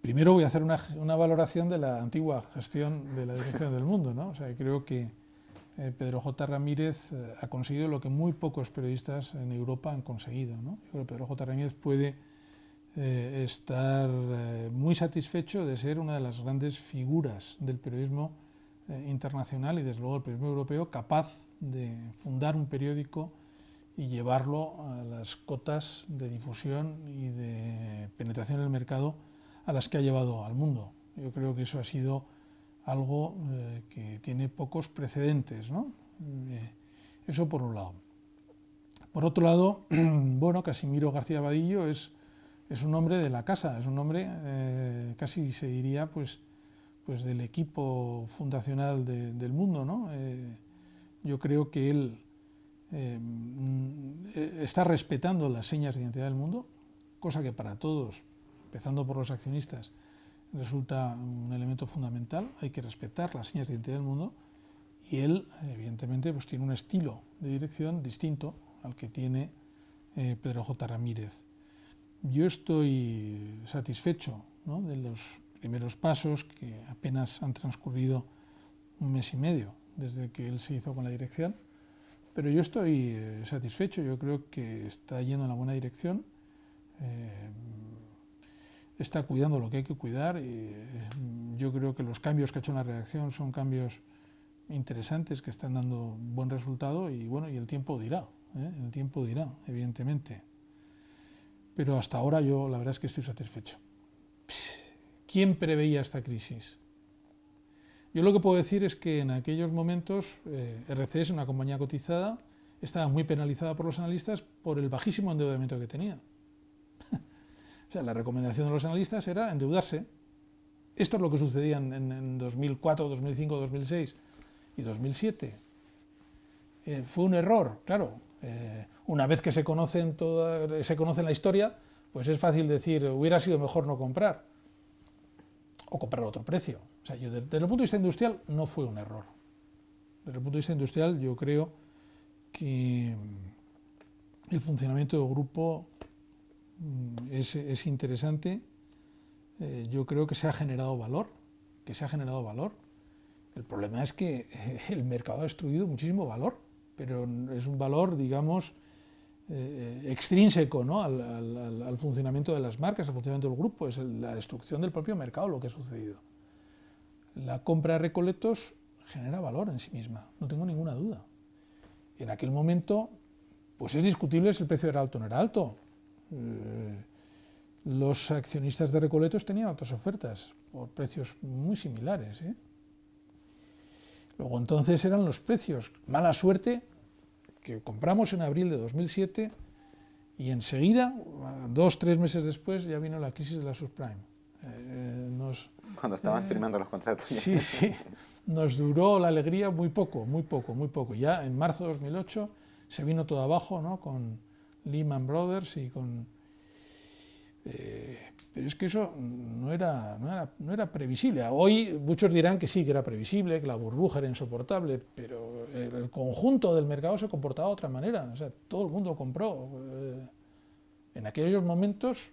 Primero voy a hacer una, valoración de la antigua gestión de la dirección del mundo. creo que eh, Pedro J. Ramírez eh, ha conseguido lo que muy pocos periodistas en Europa han conseguido. ¿no? Pedro J. Ramírez puede eh, estar muy satisfecho de ser una de las grandes figuras del periodismo internacional y desde luego del periodismo europeo capaz de fundar un periódico y llevarlo a las cotas de difusión y de penetración en el mercado a las que ha llevado al mundo. Yo creo que eso ha sido algo eh, que tiene pocos precedentes, ¿no? Eh, eso por un lado. Por otro lado, bueno, Casimiro García Vadillo es, es un hombre de la casa, es un hombre, eh, casi se diría, pues, pues del equipo fundacional del mundo, ¿no? yo creo que él em, está respetando las señas de identidad del mundo, cosa que para todos empezando por los accionistas, resulta un elemento fundamental. Hay que respetar las señas de identidad del mundo y él, evidentemente, pues tiene un estilo de dirección distinto al que tiene eh, Pedro J. Ramírez. Yo estoy satisfecho de los primeros pasos que apenas han transcurrido un mes y medio desde que él se hizo con la dirección, pero yo estoy eh, satisfecho, yo creo que está yendo en la buena dirección. Eh, está cuidando lo que hay que cuidar y mm, yo creo que los cambios que ha hecho en la redacción son cambios interesantes que están dando buen resultado y bueno, y el tiempo dirá, ¿eh? el tiempo dirá, evidentemente. Pero hasta ahora yo la verdad es que estoy satisfecho. ¿Quién preveía esta crisis? Yo lo que puedo decir es que en aquellos momentos eh, RCS, una compañía cotizada, estaba muy penalizada por los analistas por el bajísimo endeudamiento que tenía. O sea, la recomendación de los analistas era endeudarse. Esto es lo que sucedía en, 2004, 2005, 2006 y 2007. Eh, fue un error, claro. Eh, una vez que se, conocen se conoce la historia, pues es fácil decir, hubiera sido mejor no comprar o comprar a otro precio. desde el punto de vista industrial no fue un error. Desde el punto de vista industrial yo creo que el funcionamiento del grupo Mm, es, interesante. Eh, yo creo que se ha generado valor, que se ha generado valor. El problema es que el mercado ha destruido muchísimo valor, pero es un valor, digamos, eh, eh, extrínseco ¿no? al, funcionamiento de las marcas, al funcionamiento del grupo, es la destrucción del propio mercado lo que ha sucedido. La compra de recolectos genera valor en sí misma, no tengo ninguna duda. En aquel momento, pues es discutible si el precio era alto o no era alto, eh, los accionistas de Recoletos tenían otras ofertas por precios muy similares. ¿eh? Luego entonces eran los precios. Mala suerte que compramos en abril de 2007 y enseguida, dos, tres meses después, ya vino la crisis de la subprime. Eh, Cuando estaban firmando los contratos. Sí, sí. Nos duró la alegría muy poco, muy poco, muy poco. Ya en marzo de 2008 se vino todo abajo ¿no? con, Lehman Brothers y con... Eh, pero es que eso no era, no era, previsible. Hoy muchos dirán que sí, que era previsible, que la burbuja era insoportable, pero el, conjunto del mercado se comportaba de otra manera. O sea, todo el mundo compró. Eh, en aquellos momentos,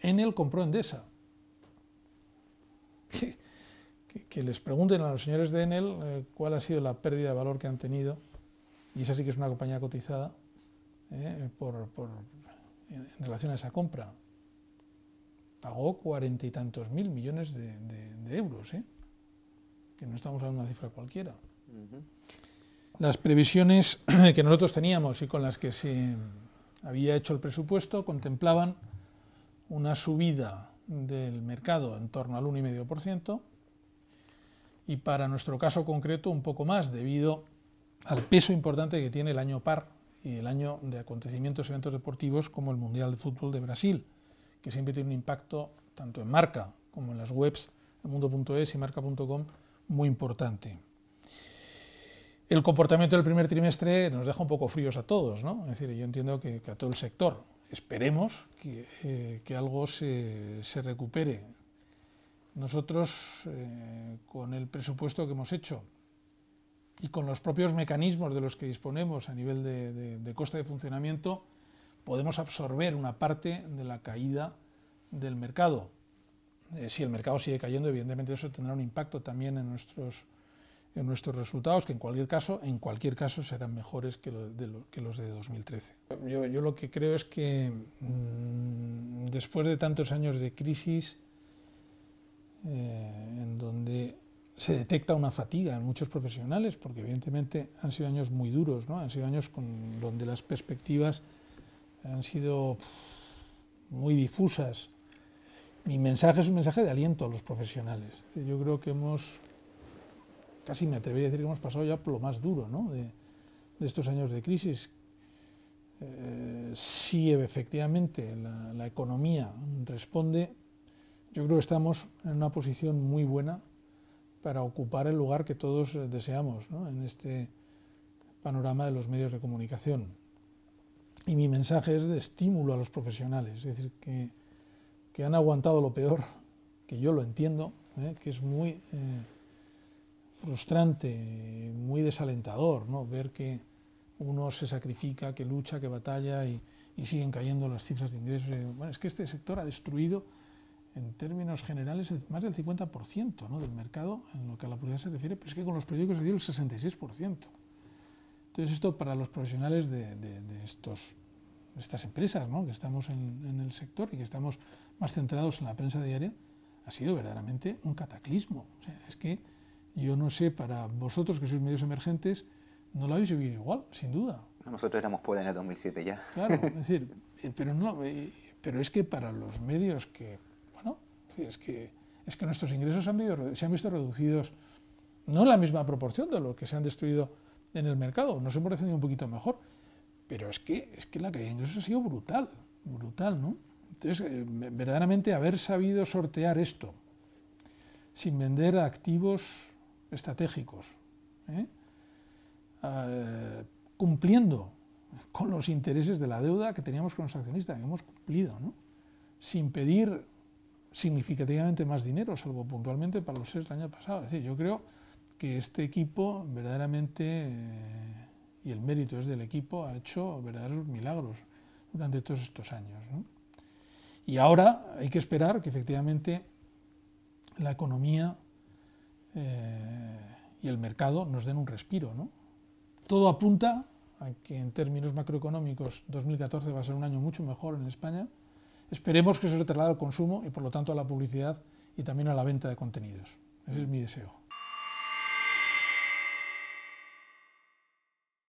Enel compró Endesa. Que, les pregunten a los señores de Enel eh, cuál ha sido la pérdida de valor que han tenido. Y esa sí que es una compañía cotizada. ¿eh? por, en, relación a esa compra. Pagó cuarenta y tantos mil millones de, euros, ¿eh? que no estamos hablando de una cifra cualquiera. Las previsiones que nosotros teníamos y con las que se había hecho el presupuesto contemplaban una subida del mercado en torno al 1,5% y para nuestro caso concreto un poco más debido al peso importante que tiene el año par y el año de acontecimientos y eventos deportivos como el Mundial de Fútbol de Brasil, que siempre tiene un impacto tanto en marca como en las webs, mundo.es y marca.com, muy importante. El comportamiento del primer trimestre nos deja un poco fríos a todos, ¿no? Es decir, yo entiendo que, a todo el sector. Esperemos que, eh, algo se, recupere. Nosotros, eh, con el presupuesto que hemos hecho, y con los propios mecanismos de los que disponemos a nivel de, de, de coste de funcionamiento, podemos absorber una parte de la caída del mercado. Eh, si el mercado sigue cayendo, evidentemente eso tendrá un impacto también en nuestros, en nuestros resultados, que en cualquier caso, en cualquier caso serán mejores que, los de 2013. Yo, lo que creo es que mm, después de tantos años de crisis, eh, en donde se detecta una fatiga en muchos profesionales, porque evidentemente han sido años muy duros, ¿no? han sido años con, donde las perspectivas han sido muy difusas. Mi mensaje es un mensaje de aliento a los profesionales. yo creo que hemos, casi me atrevería a decir que hemos pasado ya por lo más duro de, estos años de crisis. Eh, si efectivamente la, la economía responde, yo creo que estamos en una posición muy buena para ocupar el lugar que todos eh, deseamos en este panorama de los medios de comunicación. Y mi mensaje es de estímulo a los profesionales, es decir, que, han aguantado lo peor, que yo lo entiendo, ¿eh? que es muy eh, frustrante, muy desalentador ¿no? ver que uno se sacrifica, que lucha, que batalla y, siguen cayendo las cifras de ingresos. Bueno, es que este sector ha destruido en términos generales, más del 50% del mercado en lo que a la publicidad se refiere, pero es que con los periódicos se dio el 66%. Entonces esto para los profesionales de, estos, estas empresas, que estamos en, el sector y que estamos más centrados en la prensa diaria, ha sido verdaderamente un cataclismo. es que yo no sé, para vosotros que sois medios emergentes, no lo habéis vivido igual, sin duda. Nosotros éramos pobres en el 2007 ya. Claro, es decir, pero, no, eh, pero es que para los medios que es que, es que nuestros ingresos se han visto reducidos no en la misma proporción de lo que se han destruido en el mercado, nos hemos defendido un poquito mejor, pero es que, es que la caída de ingresos ha sido brutal, brutal, ¿no? Entonces, eh, verdaderamente haber sabido sortear esto sin vender activos estratégicos, ¿eh? ah, cumpliendo con los intereses de la deuda que teníamos con los accionistas, que hemos cumplido, ¿no? sin pedir significativamente más dinero, salvo puntualmente para los seis del año pasado. Es decir, yo creo que este equipo verdaderamente, eh, y el mérito es del equipo, ha hecho verdaderos milagros durante todos estos años. Y ahora hay que esperar que efectivamente la economía eh, y el mercado nos den un respiro. Todo apunta a que en términos macroeconómicos 2014 va a ser un año mucho mejor en España Esperemos que eso se traslade al consumo y por lo tanto a la publicidad y también a la venta de contenidos. Ese es mi deseo.